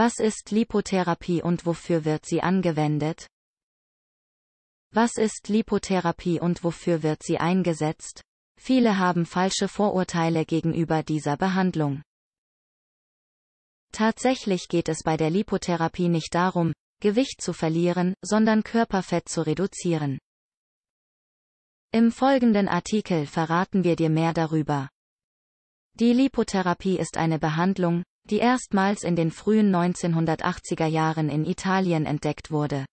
Was ist Lipotherapie und wofür wird sie angewendet? Was ist Lipotherapie und wofür wird sie eingesetzt? Viele haben falsche Vorurteile gegenüber dieser Behandlung. Tatsächlich geht es bei der Lipotherapie nicht darum, Gewicht zu verlieren, sondern Körperfett zu reduzieren. Im folgenden Artikel verraten wir dir mehr darüber. Die Lipotherapie ist eine Behandlung, die erstmals in den frühen 1980er Jahren in Italien entdeckt wurde.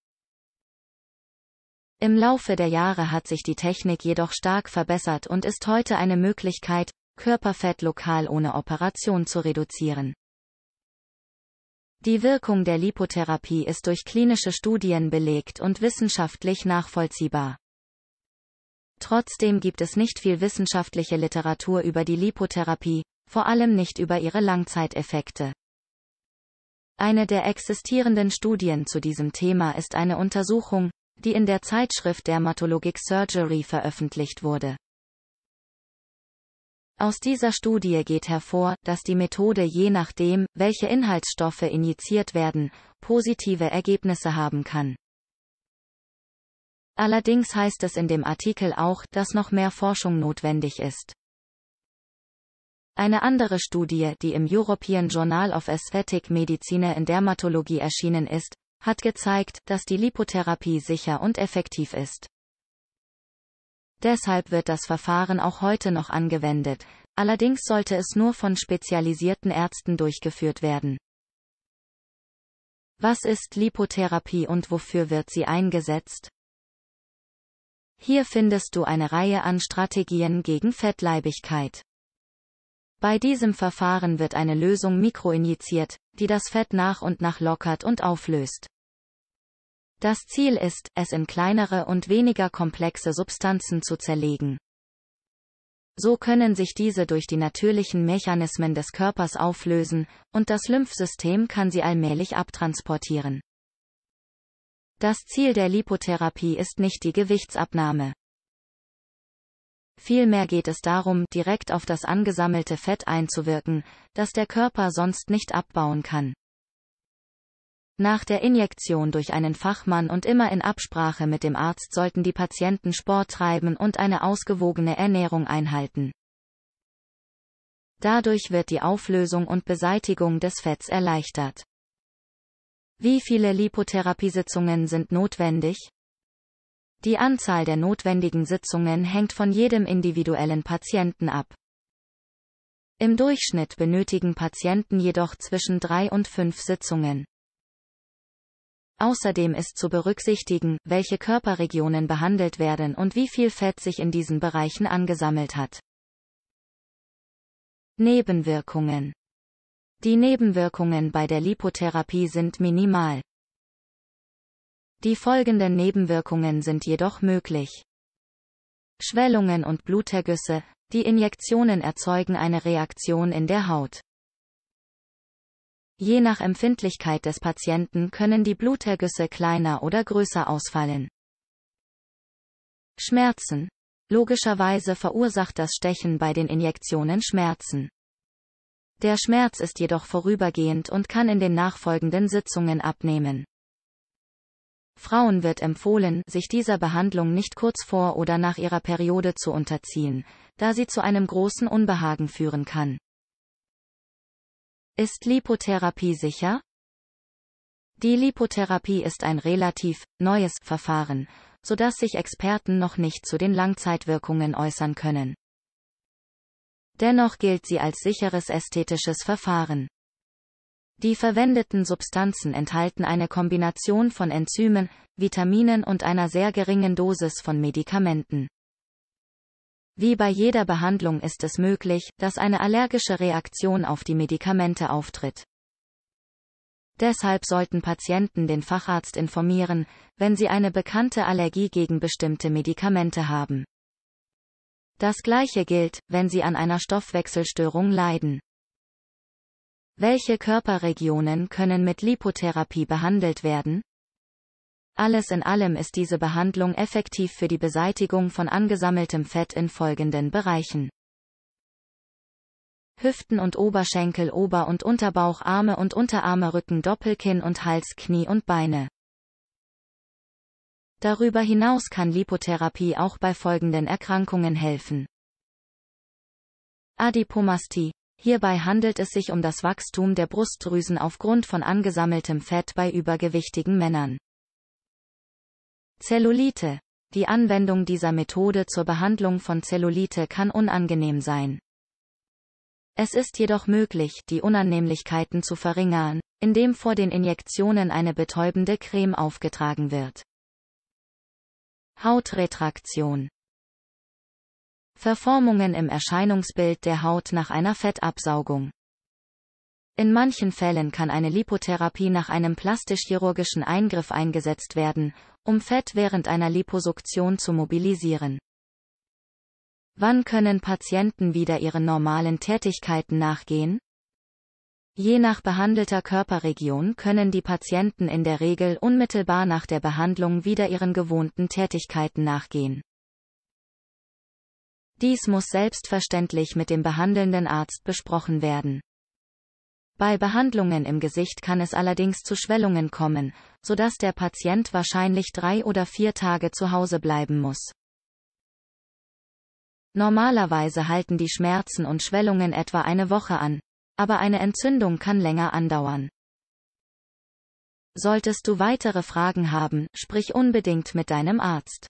Im Laufe der Jahre hat sich die Technik jedoch stark verbessert und ist heute eine Möglichkeit, Körperfett lokal ohne Operation zu reduzieren. Die Wirkung der Lipotherapie ist durch klinische Studien belegt und wissenschaftlich nachvollziehbar. Trotzdem gibt es nicht viel wissenschaftliche Literatur über die Lipotherapie, vor allem nicht über ihre Langzeiteffekte. Eine der existierenden Studien zu diesem Thema ist eine Untersuchung, die in der Zeitschrift Dermatologic Surgery veröffentlicht wurde. Aus dieser Studie geht hervor, dass die Methode je nachdem, welche Inhaltsstoffe injiziert werden, positive Ergebnisse haben kann. Allerdings heißt es in dem Artikel auch, dass noch mehr Forschung notwendig ist. Eine andere Studie, die im European Journal of Aesthetic Medicine in Dermatologie erschienen ist, hat gezeigt, dass die Lipotherapie sicher und effektiv ist. Deshalb wird das Verfahren auch heute noch angewendet, allerdings sollte es nur von spezialisierten Ärzten durchgeführt werden. Was ist Lipotherapie und wofür wird sie eingesetzt? Hier findest du eine Reihe an Strategien gegen Fettleibigkeit. Bei diesem Verfahren wird eine Lösung mikroinjiziert, die das Fett nach und nach lockert und auflöst. Das Ziel ist, es in kleinere und weniger komplexe Substanzen zu zerlegen. So können sich diese durch die natürlichen Mechanismen des Körpers auflösen, und das Lymphsystem kann sie allmählich abtransportieren. Das Ziel der Lipotherapie ist nicht die Gewichtsabnahme. Vielmehr geht es darum, direkt auf das angesammelte Fett einzuwirken, das der Körper sonst nicht abbauen kann. Nach der Injektion durch einen Fachmann und immer in Absprache mit dem Arzt sollten die Patienten Sport treiben und eine ausgewogene Ernährung einhalten. Dadurch wird die Auflösung und Beseitigung des Fetts erleichtert. Wie viele Lipotherapiesitzungen sind notwendig? Die Anzahl der notwendigen Sitzungen hängt von jedem individuellen Patienten ab. Im Durchschnitt benötigen Patienten jedoch zwischen drei und fünf Sitzungen. Außerdem ist zu berücksichtigen, welche Körperregionen behandelt werden und wie viel Fett sich in diesen Bereichen angesammelt hat. Nebenwirkungen Die Nebenwirkungen bei der Lipotherapie sind minimal. Die folgenden Nebenwirkungen sind jedoch möglich. Schwellungen und Blutergüsse. Die Injektionen erzeugen eine Reaktion in der Haut. Je nach Empfindlichkeit des Patienten können die Blutergüsse kleiner oder größer ausfallen. Schmerzen. Logischerweise verursacht das Stechen bei den Injektionen Schmerzen. Der Schmerz ist jedoch vorübergehend und kann in den nachfolgenden Sitzungen abnehmen. Frauen wird empfohlen, sich dieser Behandlung nicht kurz vor oder nach ihrer Periode zu unterziehen, da sie zu einem großen Unbehagen führen kann. Ist Lipotherapie sicher? Die Lipotherapie ist ein relativ neues Verfahren, so dass sich Experten noch nicht zu den Langzeitwirkungen äußern können. Dennoch gilt sie als sicheres ästhetisches Verfahren. Die verwendeten Substanzen enthalten eine Kombination von Enzymen, Vitaminen und einer sehr geringen Dosis von Medikamenten. Wie bei jeder Behandlung ist es möglich, dass eine allergische Reaktion auf die Medikamente auftritt. Deshalb sollten Patienten den Facharzt informieren, wenn sie eine bekannte Allergie gegen bestimmte Medikamente haben. Das gleiche gilt, wenn sie an einer Stoffwechselstörung leiden. Welche Körperregionen können mit Lipotherapie behandelt werden? Alles in allem ist diese Behandlung effektiv für die Beseitigung von angesammeltem Fett in folgenden Bereichen. Hüften und Oberschenkel, Ober- und Unterbauch, Arme und Unterarme, Rücken, Doppelkinn und Hals, Knie und Beine. Darüber hinaus kann Lipotherapie auch bei folgenden Erkrankungen helfen. Adipomastie, Hierbei handelt es sich um das Wachstum der Brustdrüsen aufgrund von angesammeltem Fett bei übergewichtigen Männern. Zellulite. Die Anwendung dieser Methode zur Behandlung von Zellulite kann unangenehm sein. Es ist jedoch möglich, die Unannehmlichkeiten zu verringern, indem vor den Injektionen eine betäubende Creme aufgetragen wird. Hautretraktion Verformungen im Erscheinungsbild der Haut nach einer Fettabsaugung. In manchen Fällen kann eine Lipotherapie nach einem plastisch-chirurgischen Eingriff eingesetzt werden, um Fett während einer Liposuktion zu mobilisieren. Wann können Patienten wieder ihren normalen Tätigkeiten nachgehen? Je nach behandelter Körperregion können die Patienten in der Regel unmittelbar nach der Behandlung wieder ihren gewohnten Tätigkeiten nachgehen. Dies muss selbstverständlich mit dem behandelnden Arzt besprochen werden. Bei Behandlungen im Gesicht kann es allerdings zu Schwellungen kommen, so dass der Patient wahrscheinlich drei oder vier Tage zu Hause bleiben muss. Normalerweise halten die Schmerzen und Schwellungen etwa eine Woche an, aber eine Entzündung kann länger andauern. Solltest du weitere Fragen haben, sprich unbedingt mit deinem Arzt.